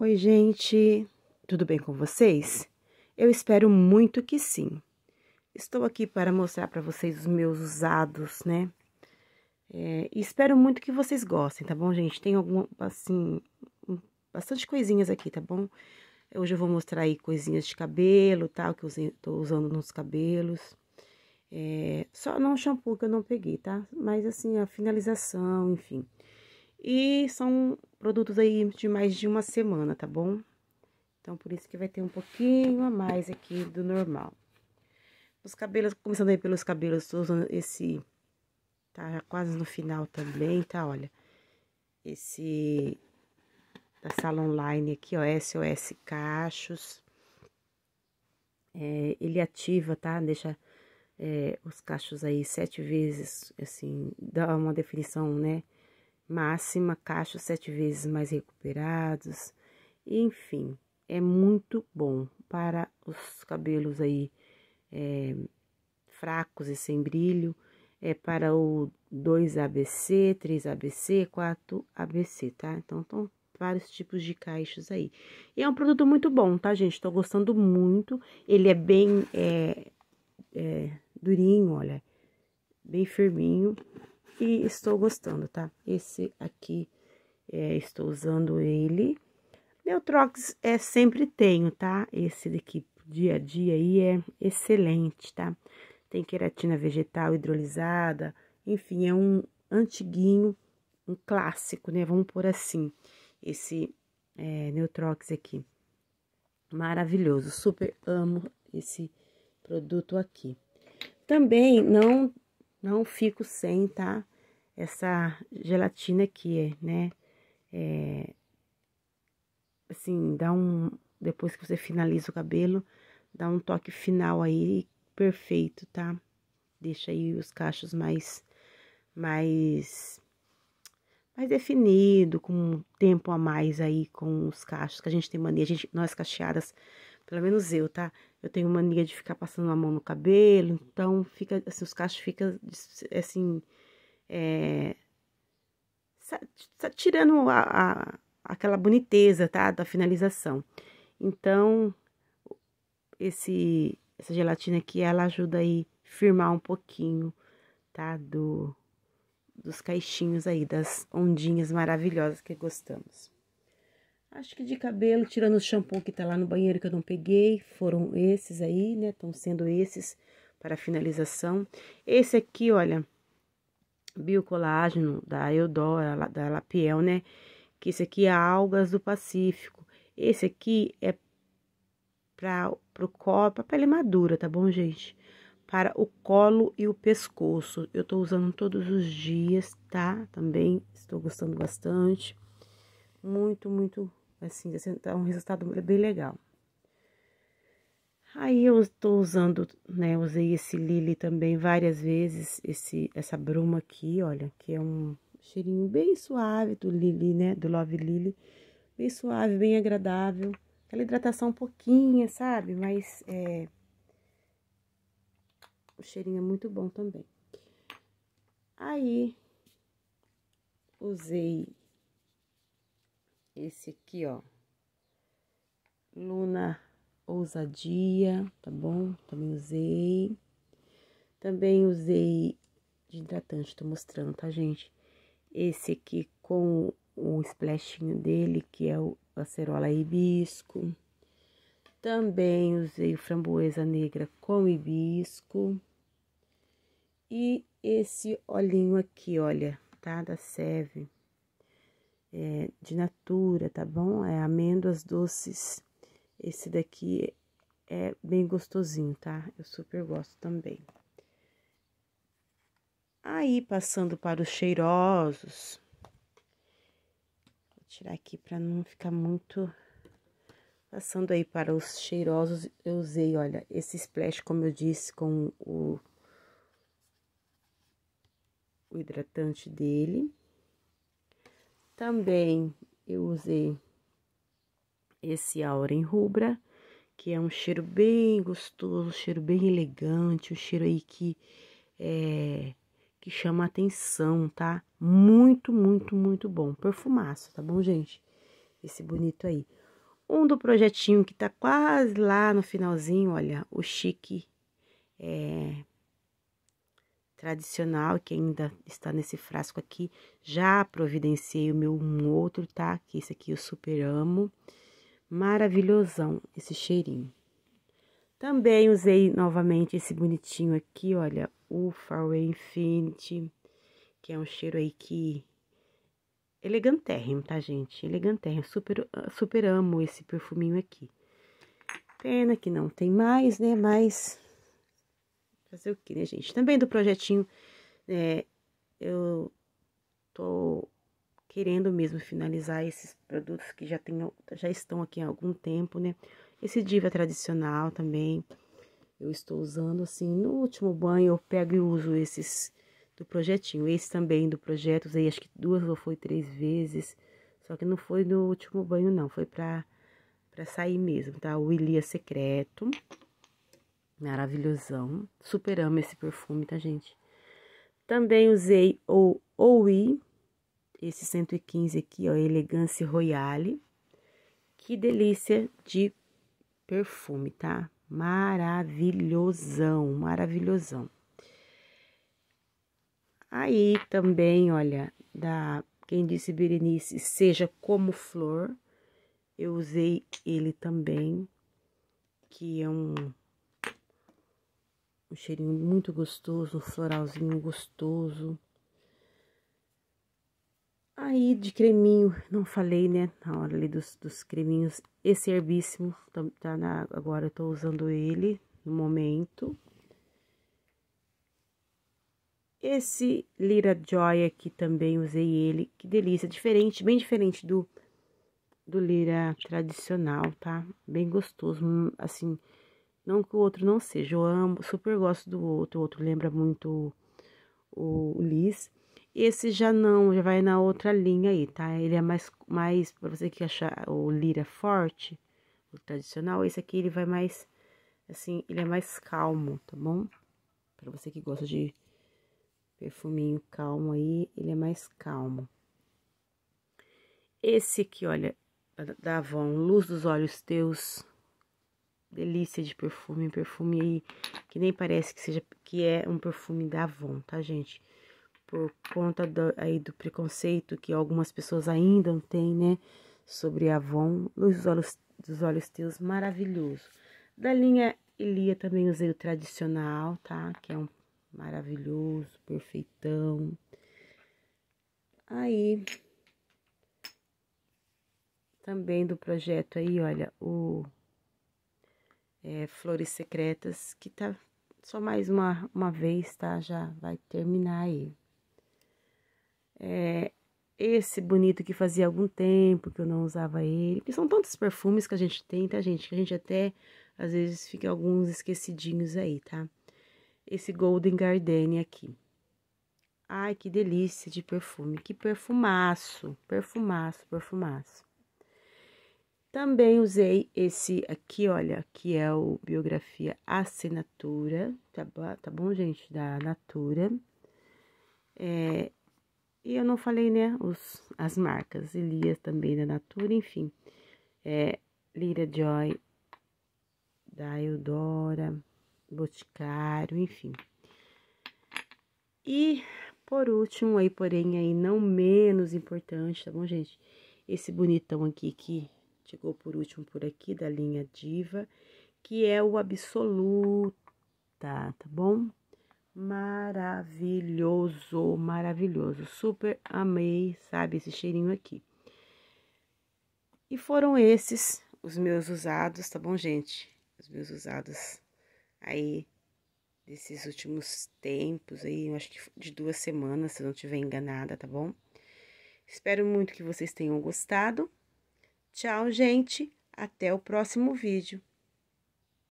Oi, gente, tudo bem com vocês? Eu espero muito que sim. Estou aqui para mostrar para vocês os meus usados, né? É, espero muito que vocês gostem, tá bom, gente? Tem alguma, assim, bastante coisinhas aqui, tá bom? Hoje eu vou mostrar aí coisinhas de cabelo, tal, tá? que eu estou usando nos cabelos. É, só não shampoo que eu não peguei, tá? Mas, assim, a finalização, enfim... E são produtos aí de mais de uma semana, tá bom? Então, por isso que vai ter um pouquinho a mais aqui do normal. Os cabelos, começando aí pelos cabelos, tô usando esse... Tá quase no final também, tá? Olha, esse da sala online aqui, ó, SOS Cachos. É, ele ativa, tá? Deixa é, os cachos aí sete vezes, assim, dá uma definição, né? máxima, caixa sete vezes mais recuperados, enfim, é muito bom para os cabelos aí é, fracos e sem brilho, é para o 2ABC, 3ABC, 4ABC, tá? Então, estão vários tipos de caixas aí. E é um produto muito bom, tá, gente? Tô gostando muito. Ele é bem é, é, durinho, olha, bem firminho e estou gostando, tá? Esse aqui, é, estou usando ele. Neutrox é, sempre tenho, tá? Esse daqui, dia a dia aí, é excelente, tá? Tem queratina vegetal hidrolisada, enfim, é um antiguinho, um clássico, né? Vamos por assim, esse é, Neutrox aqui. Maravilhoso, super amo esse produto aqui. Também não não fico sem, tá? Essa gelatina aqui, né? É, assim, dá um... Depois que você finaliza o cabelo, dá um toque final aí perfeito, tá? Deixa aí os cachos mais... Mais mais definido, com um tempo a mais aí com os cachos, que a gente tem mania, a gente, nós cacheadas, pelo menos eu, tá? Eu tenho mania de ficar passando a mão no cabelo, então fica assim, os cachos ficam assim. É, tirando a, a, aquela boniteza, tá? Da finalização. Então, esse, essa gelatina aqui, ela ajuda aí firmar um pouquinho, tá? Do, dos caixinhos aí, das ondinhas maravilhosas que gostamos. Acho que de cabelo, tirando o shampoo que tá lá no banheiro que eu não peguei, foram esses aí, né? Estão sendo esses para finalização. Esse aqui, olha, biocolágeno da Eudora é da Lapiel, né? Que esse aqui é algas do Pacífico. Esse aqui é para o colo, pra pele madura, tá bom, gente? Para o colo e o pescoço. Eu tô usando todos os dias, tá? Também estou gostando bastante. Muito, muito Assim, dá tá um resultado bem legal. Aí eu estou usando, né, usei esse lily também várias vezes, esse, essa bruma aqui, olha, que é um cheirinho bem suave do lily, né, do Love Lily, bem suave, bem agradável, aquela hidratação um pouquinho, sabe, mas é, o cheirinho é muito bom também. Aí, usei esse aqui, ó. Luna Ousadia, tá bom? Também usei. Também usei de hidratante, tô mostrando, tá, gente? Esse aqui com o splashinho dele, que é o acerola hibisco. Também usei o framboesa negra com hibisco. E esse olhinho aqui, olha, tá? Da Seve é, de natura, tá bom? É amêndoas doces. Esse daqui é bem gostosinho, tá? Eu super gosto também. Aí, passando para os cheirosos. Vou tirar aqui para não ficar muito... Passando aí para os cheirosos, eu usei, olha, esse splash, como eu disse, com o, o hidratante dele. Também eu usei esse aura em Rubra, que é um cheiro bem gostoso, um cheiro bem elegante, um cheiro aí que é, que chama atenção, tá? Muito, muito, muito bom. Perfumaço, tá bom, gente? Esse bonito aí. Um do projetinho que tá quase lá no finalzinho, olha, o chique é, tradicional que ainda está nesse frasco aqui. Já providenciei o meu um outro, tá? Que esse aqui eu super amo. Maravilhosão esse cheirinho. Também usei novamente esse bonitinho aqui, olha, o Faraway Infinity, que é um cheiro aí que elegantérrimo, tá, gente? Elegantérrimo, super, super amo esse perfuminho aqui. Pena que não tem mais, né, mas Fazer o que, né, gente? Também do projetinho, é, eu tô querendo mesmo finalizar esses produtos que já, tem, já estão aqui há algum tempo, né? Esse diva tradicional também, eu estou usando, assim, no último banho eu pego e uso esses do projetinho. Esse também do projeto, usei acho que duas ou foi três vezes, só que não foi no último banho não, foi pra, pra sair mesmo, tá? O Ilia Secreto. Maravilhosão. Super amo esse perfume, tá, gente? Também usei o OUI, esse 115 aqui, ó, Elegance Royale. Que delícia de perfume, tá? Maravilhosão, maravilhosão. Aí também, olha, da quem disse Berenice, seja como flor. Eu usei ele também, que é um cheirinho muito gostoso, um floralzinho gostoso. Aí de creminho, não falei, né, na hora ali dos, dos creminhos, esse herbíssimo, tá, tá, na, agora eu tô usando ele no momento. Esse Lira Joy aqui também usei ele, que delícia, diferente, bem diferente do, do Lira tradicional, tá? Bem gostoso, hum, assim, não que o outro não seja, eu amo, super gosto do outro, o outro lembra muito o, o Liz. Esse já não, já vai na outra linha aí, tá? Ele é mais, mais pra você que achar o Lira é forte, o tradicional, esse aqui ele vai mais, assim, ele é mais calmo, tá bom? Pra você que gosta de perfuminho calmo aí, ele é mais calmo. Esse aqui, olha, da Avon, Luz dos Olhos Teus, delícia de perfume, perfume aí que nem parece que seja que é um perfume da Avon, tá, gente? Por conta do, aí do preconceito que algumas pessoas ainda têm, né, sobre a Avon, Luz dos Olhos, dos olhos Teus, maravilhoso. Da linha Elia também usei o tradicional, tá? Que é um maravilhoso, perfeitão. Aí também do projeto aí, olha, o é, Flores Secretas, que tá só mais uma, uma vez, tá? Já vai terminar aí. É, esse bonito que fazia algum tempo que eu não usava ele. E são tantos perfumes que a gente tem, tá, gente? Que a gente até, às vezes, fica alguns esquecidinhos aí, tá? Esse Golden Gardenia aqui. Ai, que delícia de perfume. Que perfumaço, perfumaço, perfumaço. Também usei esse aqui, olha, que é o Biografia Assinatura, tá, tá bom, gente? Da Natura. É, e eu não falei, né, os, as marcas, Elias também da Natura, enfim. É, Lira Joy, da Eudora, Boticário, enfim. E, por último, aí, porém, aí não menos importante, tá bom, gente? Esse bonitão aqui que chegou por último por aqui da linha diva, que é o absoluta, tá bom? Maravilhoso, maravilhoso. Super amei, sabe, esse cheirinho aqui. E foram esses os meus usados, tá bom, gente? Os meus usados aí desses últimos tempos aí, eu acho que de duas semanas, se eu não estiver enganada, tá bom? Espero muito que vocês tenham gostado. Tchau, gente. Até o próximo vídeo.